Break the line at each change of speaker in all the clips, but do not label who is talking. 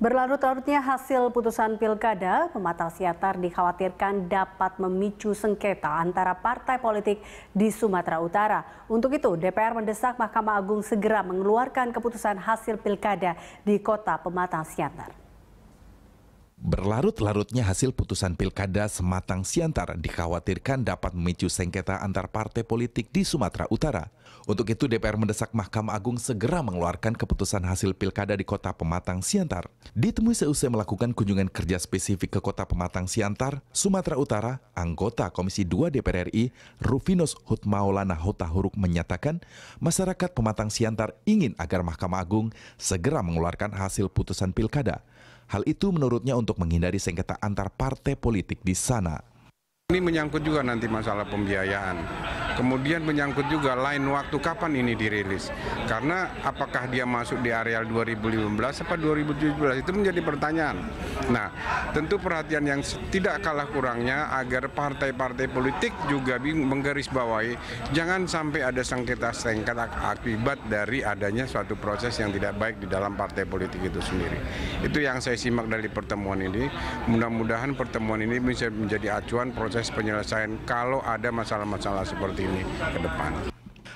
Berlarut-larutnya hasil putusan pilkada, Pematang siatar dikhawatirkan dapat memicu sengketa antara partai politik di Sumatera Utara. Untuk itu, DPR mendesak Mahkamah Agung segera mengeluarkan keputusan hasil pilkada di kota Pematang siatar.
Berlarut-larutnya hasil putusan pilkada Sematang Siantar dikhawatirkan dapat memicu sengketa antar partai politik di Sumatera Utara. Untuk itu DPR mendesak Mahkamah Agung segera mengeluarkan keputusan hasil pilkada di kota Pematang Siantar. Ditemui seusai melakukan kunjungan kerja spesifik ke kota Pematang Siantar, Sumatera Utara, anggota Komisi 2 DPR RI Rufinus Hutmaulana Hutahuruk menyatakan masyarakat Pematang Siantar ingin agar Mahkamah Agung segera mengeluarkan hasil putusan pilkada. Hal itu menurutnya untuk menghindari sengketa antar partai politik di sana.
Ini menyangkut juga nanti masalah pembiayaan. Kemudian menyangkut juga lain waktu kapan ini dirilis. Karena apakah dia masuk di areal 2015 atau 2017 itu menjadi pertanyaan. Nah, tentu perhatian yang tidak kalah kurangnya agar partai-partai politik juga menggarisbawahi jangan sampai ada sengketa-sengketa akibat dari adanya suatu proses yang tidak baik di dalam partai politik itu sendiri. Itu yang saya simak dari pertemuan ini. Mudah-mudahan pertemuan ini bisa menjadi acuan proses penyelesaian kalau ada masalah-masalah seperti ini ini ke depan.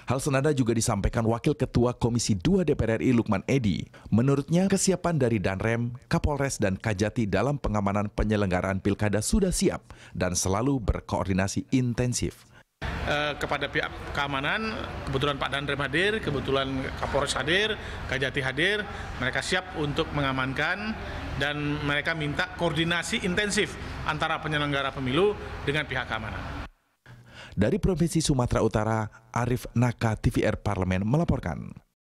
Hal senada juga disampaikan Wakil Ketua Komisi 2 DPR RI Lukman Edi. Menurutnya, kesiapan dari Danrem, Kapolres, dan Kajati dalam pengamanan penyelenggaraan pilkada sudah siap dan selalu berkoordinasi intensif
eh, kepada pihak keamanan, kebetulan Pak Danrem hadir, kebetulan Kapolres hadir, Kajati hadir, mereka siap untuk mengamankan dan mereka minta koordinasi intensif antara penyelenggara pemilu dengan pihak keamanan.
Dari Provinsi Sumatera Utara, Arif Naka TVR Parlemen melaporkan.